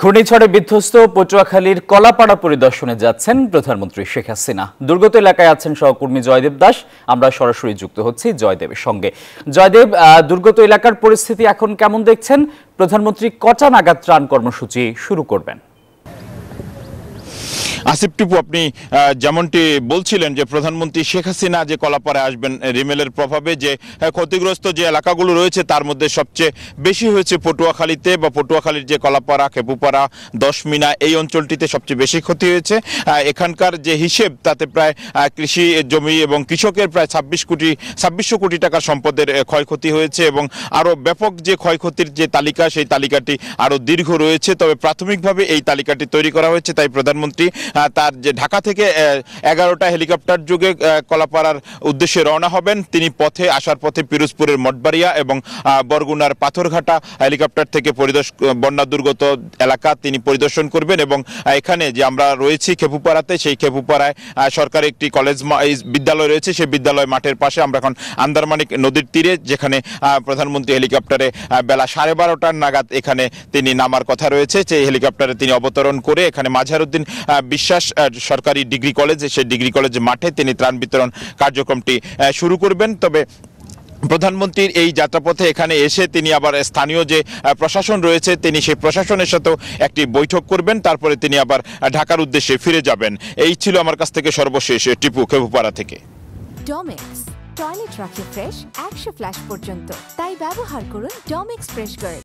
ঘূর্ণিঝড়ে বিধ্বস্ত পটুয়াখালীর কলাপাড়া পরিদর্শনে যাচ্ছেন প্রধানমন্ত্রী শেখ হাসিনা দুর্গত এলাকায় আছেন সহকর্মী জয়দেব দাস আমরা সরাসরি যুক্ত হচ্ছি জয়দেবের সঙ্গে জয়দেব দুর্গত এলাকার পরিস্থিতি এখন কেমন দেখছেন প্রধানমন্ত্রী কটা নাগাদ ত্রাণ কর্মসূচি শুরু করবেন আসিফ টিপু আপনি যেমনটি বলছিলেন যে প্রধানমন্ত্রী শেখ হাসিনা যে কলাপারে আসবেন রিমেলের প্রভাবে যে হ্যাঁ, ক্ষতিগ্রস্ত যে এলাকাগুলো রয়েছে তার মধ্যে সবচেয়ে বেশি হয়েছে পটুয়াখালীতে বা পটুয়াখালীর যে কলাপাড়া খেপুপাড়া দশমিনা এই অঞ্চলটিতে সবচেয়ে বেশি ক্ষতি হয়েছে এখানকার যে হিসেব তাতে প্রায় কৃষি জমি এবং কৃষকের প্রায় ছাব্বিশ কোটি ছাব্বিশশো কোটি টাকার সম্পদের ক্ষয়ক্ষতি হয়েছে এবং আরও ব্যাপক যে ক্ষয়ক্ষতির যে তালিকা সেই তালিকাটি আরও দীর্ঘ রয়েছে তবে প্রাথমিকভাবে এই তালিকাটি তৈরি করা হয়েছে তাই প্রধানমন্ত্রী তার যে ঢাকা থেকে এগারোটা হেলিকপ্টার যুগে কলাপাড়ার উদ্দেশ্যে রওনা হবেন তিনি পথে আসার পথে পিরোজপুরের মঠবাড়িয়া এবং বরগুনার পাথরঘাটা হেলিকপ্টার থেকে পরিদর্শ বন্যা দুর্গত এলাকা তিনি পরিদর্শন করবেন এবং এখানে যে আমরা রয়েছি খেপুপাড়াতে সেই খেপুপাড়ায় সরকার একটি কলেজ বিদ্যালয় রয়েছে সেই বিদ্যালয় মাঠের পাশে আমরা এখন আন্দারমানিক নদীর তীরে যেখানে প্রধানমন্ত্রী হেলিকপ্টারে বেলা সাড়ে বারোটার নাগাদ এখানে তিনি নামার কথা রয়েছে সেই হেলিকপ্টারে তিনি অবতরণ করে এখানে মাঝারুদ্দিন বিশ্ব বিশ্বাস সরকারি ডিগ্রি কলেজে সেই ডিগ্রি কলেজ মাঠে তিনি ত্রাণ বিতরণ কার্যক্রমটি শুরু করবেন তবে প্রধানমন্ত্রীর এই যাত্রাপথে এখানে এসে তিনি আবার স্থানীয় যে প্রশাসন রয়েছে তিনি সেই প্রশাসনের সাথেও একটি বৈঠক করবেন তারপরে তিনি আবার ঢাকার উদ্দেশ্যে ফিরে যাবেন এই ছিল আমার কাছ থেকে সর্বশেষ টিপু খেপুপাড়া থেকে টয়লেট রাখে ফ্রেশ একশো ফ্ল্যাশ পর্যন্ত তাই ব্যবহার করুন ডমেক্স ফ্রেশ গার্ড